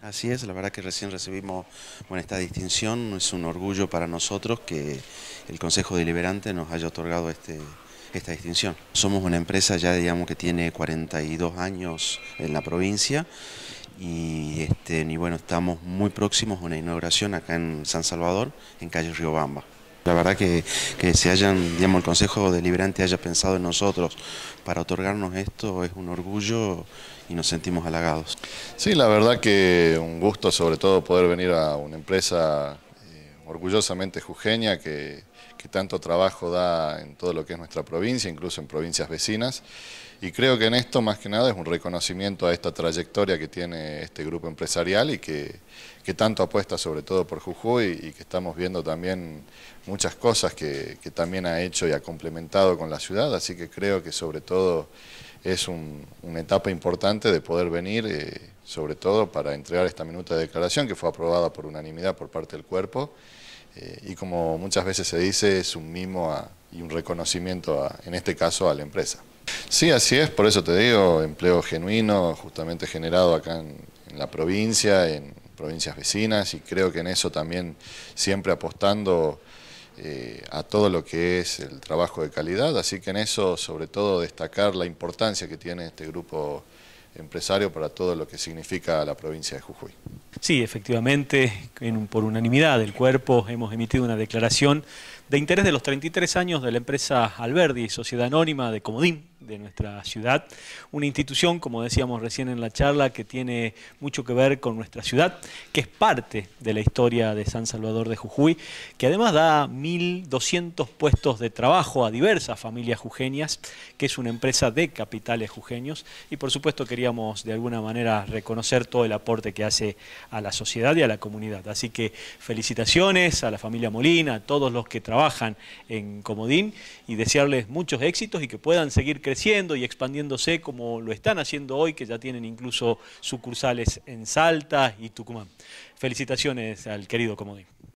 Así es, la verdad que recién recibimos esta distinción, es un orgullo para nosotros que el Consejo Deliberante nos haya otorgado este, esta distinción. Somos una empresa ya digamos que tiene 42 años en la provincia y, este, y bueno, estamos muy próximos a una inauguración acá en San Salvador, en calle Bamba. La verdad que, se hayan, digamos, el Consejo Deliberante haya pensado en nosotros para otorgarnos esto es un orgullo y nos sentimos halagados. Sí, la verdad que un gusto sobre todo poder venir a una empresa orgullosamente jujeña, que, tanto trabajo da en todo lo que es nuestra provincia, incluso en provincias vecinas. Y creo que en esto, más que nada, es un reconocimiento a esta trayectoria que tiene este grupo empresarial y que, tanto apuesta sobre todo por Jujuy y que estamos viendo también muchas cosas que, que también ha hecho y ha complementado con la ciudad. Así que creo que sobre todo es una etapa importante de poder venir, eh, sobre todo para entregar esta minuta de declaración que fue aprobada por unanimidad por parte del cuerpo eh, y como muchas veces se dice, es un mimo y un reconocimiento, en este caso, a la empresa. Sí, así es, por eso te digo, empleo genuino, justamente generado acá en la provincia, en provincias vecinas y creo que en eso también siempre apostando eh, a todo lo que es el trabajo de calidad, así que en eso sobre todo destacar la importancia que tiene este grupo empresario para todo lo que significa la provincia de Jujuy. Sí, efectivamente, por unanimidad del cuerpo hemos emitido una declaración de interés de los 33 años de la empresa Alberdi, Sociedad Anónima de Comodín, de nuestra ciudad. Una institución, como decíamos recién en la charla, que tiene mucho que ver con nuestra ciudad, que es parte de la historia de San Salvador de Jujuy, que además da 1.200 puestos de trabajo a diversas familias jujeñas, que es una empresa de capitales jujeños. Y por supuesto queríamos de alguna manera reconocer todo el aporte que hace a la sociedad y a la comunidad. Así que felicitaciones a la familia Molina, a todos los que trabajan en Comodín y desearles muchos éxitos y que puedan seguir creciendo y expandiéndose como lo están haciendo hoy, que ya tienen incluso sucursales en Salta y Tucumán. Felicitaciones al querido Comodín.